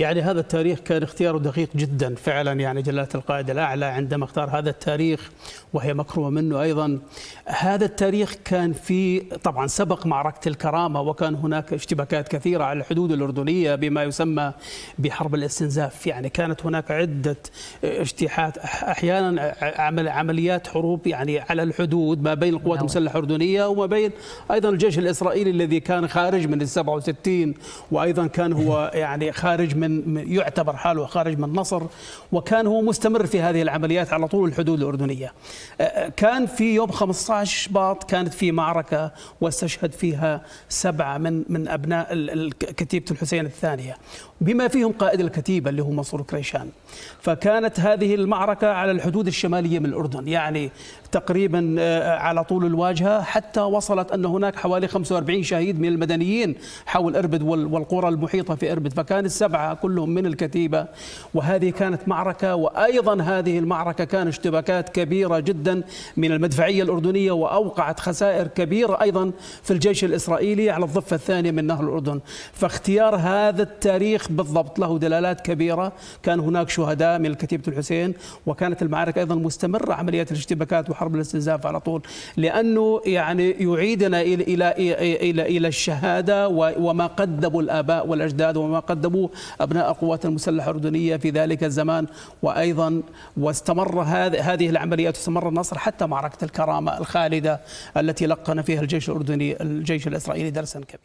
يعني هذا التاريخ كان اختياره دقيق جدا فعلا يعني جلاله القائد الاعلى عندما اختار هذا التاريخ وهي مكروهه منه ايضا هذا التاريخ كان في طبعا سبق معركه الكرامه وكان هناك اشتباكات كثيره على الحدود الاردنيه بما يسمى بحرب الاستنزاف يعني كانت هناك عده اجتياحات احيانا عمل عمليات حروب يعني على الحدود ما بين القوات نعم. المسلحه الاردنيه وما بين ايضا الجيش الاسرائيلي الذي كان خارج من ال 67 وايضا كان هو يعني خارج من من يعتبر حاله خارج من نصر وكان هو مستمر في هذه العمليات على طول الحدود الأردنية أه، كان في يوم 15 شباط كانت في معركة واستشهد فيها سبعة من من أبناء كتيبة الحسين الثانية بما فيهم قائد الكتيبة اللي هو منصور كريشان فكانت هذه المعركة على الحدود الشمالية من الأردن يعني تقريبا أه، على طول الواجهة حتى وصلت أن هناك حوالي 45 شهيد من المدنيين حول إربد والقرى المحيطة في إربد فكان السبعة كلهم من الكتيبة وهذه كانت معركة وأيضا هذه المعركة كان اشتباكات كبيرة جدا من المدفعية الأردنية وأوقعت خسائر كبيرة أيضا في الجيش الإسرائيلي على الضفة الثانية من نهر الأردن فاختيار هذا التاريخ بالضبط له دلالات كبيرة كان هناك شهداء من كتيبة الحسين وكانت المعارك أيضا مستمرة عمليات الاشتباكات وحرب الاستنزاف على طول لأنه يعني يعيدنا إلى إلى, إلى الشهادة وما قدموا الآباء والأجداد وما قدموا أبناء القوات المسلحة الأردنية في ذلك الزمان وأيضا واستمر هذه العمليات استمر النصر حتى معركة الكرامة الخالدة التي لقن فيها الجيش الأردني الجيش الإسرائيلي درسا كبيرا